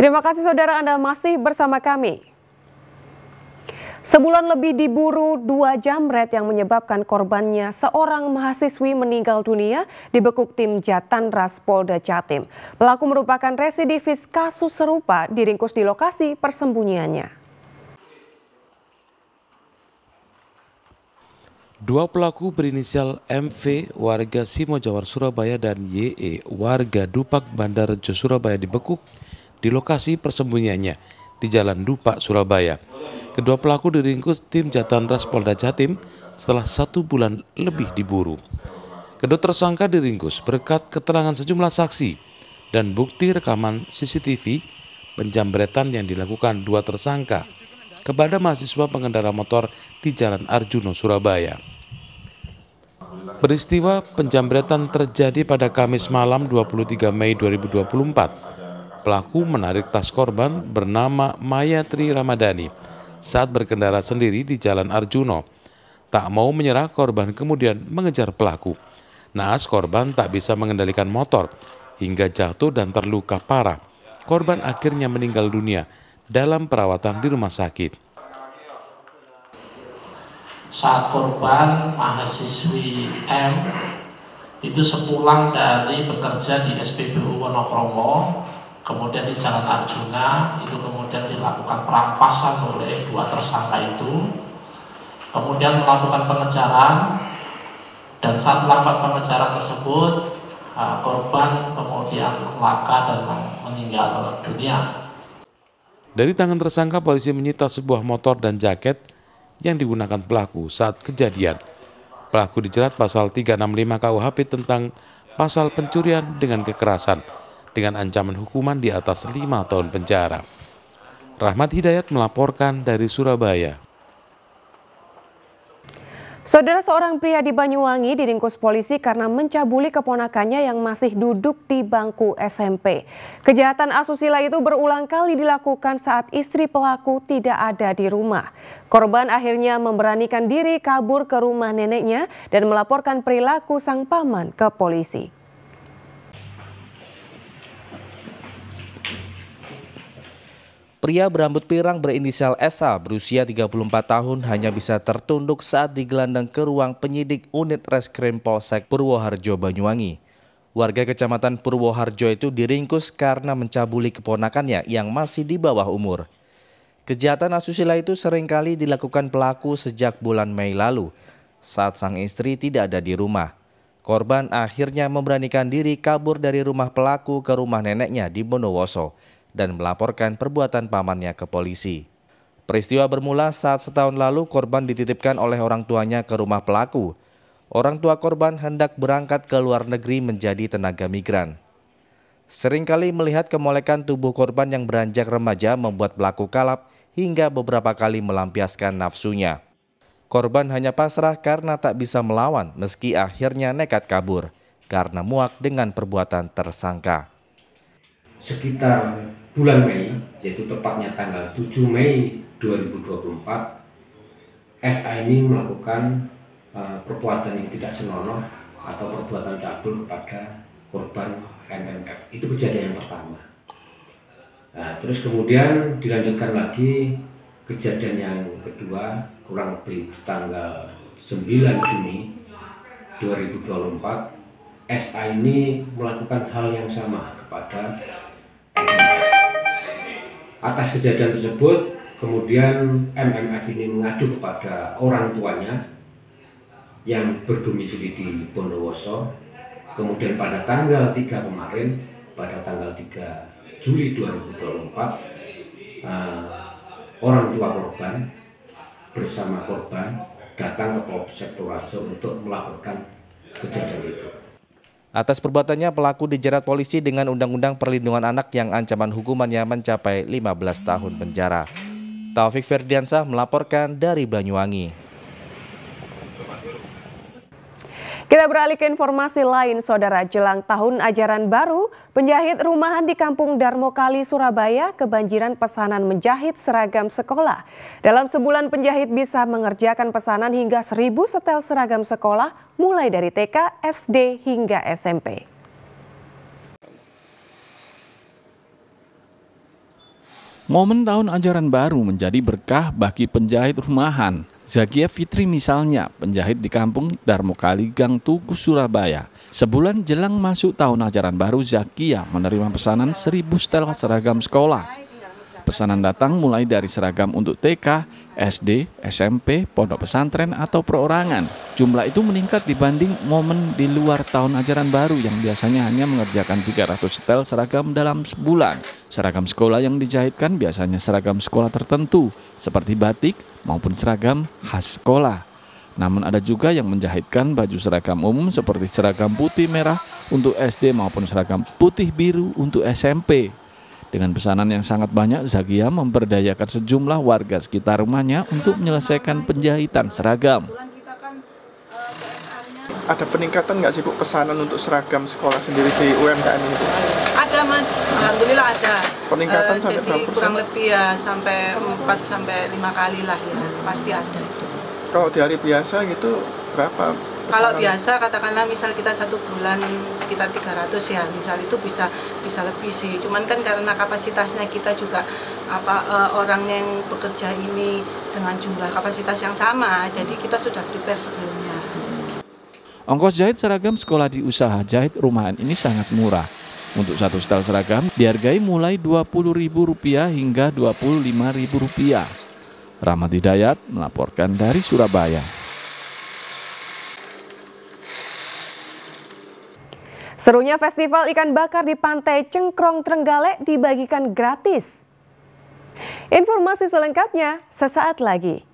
Terima kasih saudara Anda masih bersama kami. Sebulan lebih diburu dua jamret yang menyebabkan korbannya seorang mahasiswi meninggal dunia dibekuk tim Jatan Ras Polda Jatim. Pelaku merupakan residivis kasus serupa diringkus di lokasi persembunyiannya. Dua pelaku berinisial MV warga Jawar Surabaya dan YE warga Dupak Bandar Bandarjo Surabaya dibekuk di lokasi persembunyiannya di Jalan Dupa, Surabaya. Kedua pelaku diringkus tim Jatan Ras Polda Jatim setelah satu bulan lebih diburu. Kedua tersangka diringkus berkat keterangan sejumlah saksi dan bukti rekaman CCTV penjambretan yang dilakukan dua tersangka kepada mahasiswa pengendara motor di Jalan Arjuno, Surabaya. Peristiwa penjambretan terjadi pada Kamis malam 23 Mei 2024 Pelaku menarik tas korban bernama Maya Tri Ramadhani saat berkendara sendiri di Jalan Arjuno. Tak mau menyerah korban kemudian mengejar pelaku. Naas korban tak bisa mengendalikan motor hingga jatuh dan terluka parah. Korban akhirnya meninggal dunia dalam perawatan di rumah sakit. Saat korban mahasiswi M itu sepulang dari bekerja di SPBU Wonokromo Kemudian di Jalan Arjuna itu kemudian dilakukan perampasan oleh dua tersangka itu. Kemudian melakukan pengejaran dan saat melakukan pengejaran tersebut ah, korban kemudian laka dan meninggal dunia. Dari tangan tersangka polisi menyita sebuah motor dan jaket yang digunakan pelaku saat kejadian. Pelaku dijerat pasal 365 KUHP tentang pasal pencurian dengan kekerasan dengan ancaman hukuman di atas lima tahun penjara. Rahmat Hidayat melaporkan dari Surabaya. Saudara seorang pria di Banyuwangi diringkus polisi karena mencabuli keponakannya yang masih duduk di bangku SMP. Kejahatan asusila itu berulang kali dilakukan saat istri pelaku tidak ada di rumah. Korban akhirnya memberanikan diri kabur ke rumah neneknya dan melaporkan perilaku sang paman ke polisi. Pria berambut pirang berinisial SA berusia 34 tahun hanya bisa tertunduk saat digelandang ke ruang penyidik unit reskrim Polsek Purwoharjo, Banyuwangi. Warga kecamatan Purwoharjo itu diringkus karena mencabuli keponakannya yang masih di bawah umur. Kejahatan asusila itu seringkali dilakukan pelaku sejak bulan Mei lalu saat sang istri tidak ada di rumah. Korban akhirnya memberanikan diri kabur dari rumah pelaku ke rumah neneknya di Bondowoso dan melaporkan perbuatan pamannya ke polisi. Peristiwa bermula saat setahun lalu korban dititipkan oleh orang tuanya ke rumah pelaku. Orang tua korban hendak berangkat ke luar negeri menjadi tenaga migran. Seringkali melihat kemolekan tubuh korban yang beranjak remaja membuat pelaku kalap hingga beberapa kali melampiaskan nafsunya. Korban hanya pasrah karena tak bisa melawan meski akhirnya nekat kabur karena muak dengan perbuatan tersangka. Sekitar bulan Mei, yaitu tepatnya tanggal 7 Mei 2024, SA ini melakukan uh, perbuatan yang tidak senonoh atau perbuatan cabul kepada korban MMF. Itu kejadian yang pertama. Nah, terus kemudian dilanjutkan lagi kejadian yang kedua kurang lebih tanggal 9 Juni 2024 SA ini melakukan hal yang sama kepada Atas kejadian tersebut, kemudian MMF ini mengadu kepada orang tuanya yang berdomisili di Bondowoso. Kemudian pada tanggal 3 kemarin, pada tanggal 3 Juli 2024, uh, eh, orang tua korban bersama korban datang ke Polsek Purworejo untuk melaporkan kejadian Atas perbuatannya pelaku dijerat polisi dengan Undang-Undang Perlindungan Anak yang ancaman hukumannya mencapai 15 tahun penjara. Taufik Ferdiansah melaporkan dari Banyuwangi. Kita beralih ke informasi lain, Saudara. Jelang tahun ajaran baru, penjahit rumahan di Kampung Darmo Kali, Surabaya kebanjiran pesanan menjahit seragam sekolah. Dalam sebulan penjahit bisa mengerjakan pesanan hingga seribu setel seragam sekolah mulai dari TK, SD hingga SMP. Momen tahun ajaran baru menjadi berkah bagi penjahit rumahan. Zakia Fitri misalnya, penjahit di kampung Darmokali Gang Tugu Surabaya. Sebulan jelang masuk tahun ajaran baru, Zakia menerima pesanan seribu setel seragam sekolah. Pesanan datang mulai dari seragam untuk TK, SD, SMP, pondok pesantren, atau perorangan. Jumlah itu meningkat dibanding momen di luar tahun ajaran baru yang biasanya hanya mengerjakan 300 setel seragam dalam sebulan. Seragam sekolah yang dijahitkan biasanya seragam sekolah tertentu, seperti batik maupun seragam khas sekolah. Namun ada juga yang menjahitkan baju seragam umum seperti seragam putih merah untuk SD maupun seragam putih biru untuk SMP. Dengan pesanan yang sangat banyak, Zakia memperdayakan sejumlah warga sekitar rumahnya untuk menyelesaikan penjahitan seragam. Ada peningkatan nggak sih Bu pesanan untuk seragam sekolah sendiri di UMKM itu? Ada Mas, Alhamdulillah ada. Peningkatan uh, sampai berapa kurang lebih ya sampai 4 sampai lima kali lah ya, pasti ada itu. Kalau di hari biasa gitu berapa kalau biasa katakanlah misal kita satu bulan sekitar 300 ya misal itu bisa bisa lebih sih cuman kan karena kapasitasnya kita juga apa e, orang yang bekerja ini dengan jumlah kapasitas yang sama jadi kita sudah prepare sebelumnya ongkos jahit seragam sekolah di usaha jahit rumahan ini sangat murah untuk satu setel seragam dihargai mulai Rp20.000 hingga Rp25.000. Ramadidayat Dayat melaporkan dari Surabaya. Serunya festival ikan bakar di pantai Cengkrong Trenggalek dibagikan gratis. Informasi selengkapnya sesaat lagi.